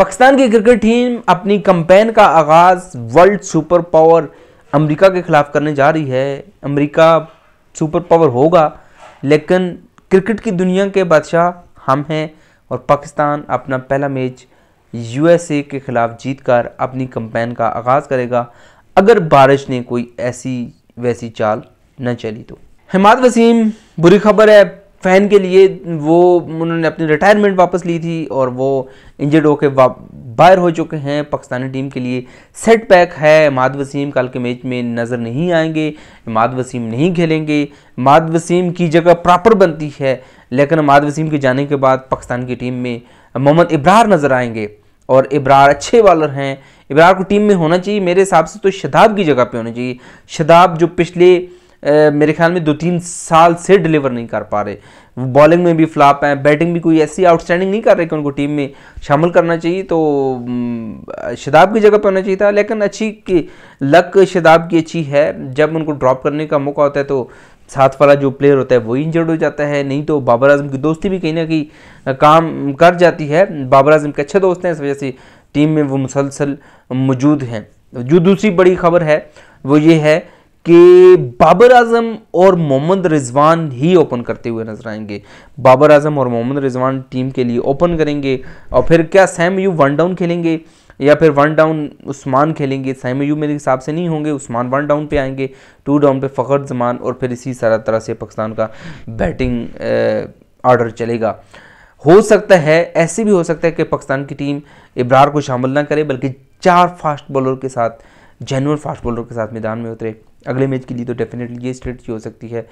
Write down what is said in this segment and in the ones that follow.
पाकिस्तान की cricket team अपनी campaign का आगाज़ वर्ल्ड सुपर पावर अमेरिका के ख़िलाफ़ करने जा रही है अमेरिका सुपर पावर होगा लेकिन क्रिकेट की दुनिया के बादशाह हम हैं और पाकिस्तान अपना पहला मैच यूएसए के ख़िलाफ़ जीत कर अपनी कंपेन का आगाज़ करेगा अगर बारिश ने कोई ऐसी वैसी चाल न चली तो हमाद वसीम बुरी खबर है फ़ैन के लिए वो उन्होंने अपनी रिटायरमेंट वापस ली थी और वो इंजर्ड होकर बाहर हो चुके हैं पाकिस्तानी टीम के लिए सेट पैक है माद वसीम कल के मैच में नज़र नहीं आएंगे माद वसीम नहीं खेलेंगे माद वसीम की जगह प्रॉपर बनती है लेकिन माद वसीम के जाने के बाद पाकिस्तान की टीम में मोहम्मद इब्रार नज़र आएंगे और इब्रार अच्छे बॉलर हैं इब्रार को टीम में होना चाहिए मेरे हिसाब से तो शदाब की जगह पर होना चाहिए शदाब जो पिछले मेरे ख्याल में दो तीन साल से डिलीवर नहीं कर पा रहे बॉलिंग में भी फ्लॉप हैं बैटिंग भी कोई ऐसी आउटस्टैंडिंग नहीं कर रहे कि उनको टीम में शामिल करना चाहिए तो शदाब की जगह पर होना चाहिए था लेकिन अच्छी लक शदाब की अच्छी है जब उनको ड्रॉप करने का मौका होता है तो साथ वाला जो प्लेयर होता है वो इंजर्ड हो जाता है नहीं तो बाबर आजम की दोस्ती भी कहीं ना कहीं काम कर जाती है बाबर आजम के अच्छे दोस्त हैं इस वजह से टीम में वो मुसलसल मौजूद हैं जो दूसरी बड़ी खबर है वो ये है कि बाबर आजम और मोहम्मद रिजवान ही ओपन करते हुए नजर आएंगे बाबर आजम और मोहम्मद रिजवान टीम के लिए ओपन करेंगे और फिर क्या सैम यू वन डाउन खेलेंगे या फिर वन डाउन उस्मान खेलेंगे सैम यू मेरे हिसाब से नहीं होंगे उस्मान वन डाउन पे आएंगे टू डाउन पे फ़खर जमान और फिर इसी सारा तरह से पाकिस्तान का बैटिंग ऑर्डर चलेगा हो सकता है ऐसे भी हो सकता है कि पाकिस्तान की टीम इब्रार को शामिल ना करे बल्कि चार फास्ट बॉलर के साथ जेनुअन फास्ट बॉलर के साथ मैदान में उतरे अगले मैच के लिए तो डेफिनेटली ये स्ट्रेटजी हो सकती है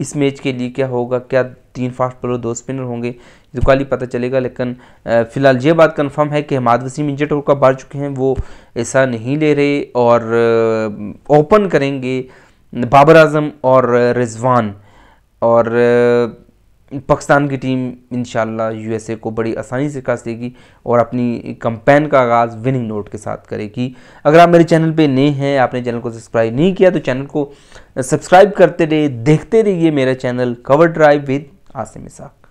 इस मैच के लिए क्या होगा क्या तीन फास्ट बॉलर दो स्पिनर होंगे तो कल ही पता चलेगा लेकिन फ़िलहाल ये बात कंफर्म है कि हमाद वसीम इंजट होकर बार चुके हैं वो ऐसा नहीं ले रहे और ओपन करेंगे बाबर आजम और रिजवान और पाकिस्तान की टीम इन यूएसए को बड़ी आसानी से कस देगी और अपनी कंपेन का आगाज़ विनिंग नोट के साथ करेगी अगर आप मेरे चैनल पे नए हैं आपने चैनल को सब्सक्राइब नहीं किया तो चैनल को सब्सक्राइब करते रहिए देखते रहिए मेरा channel cover drive with Asim साहब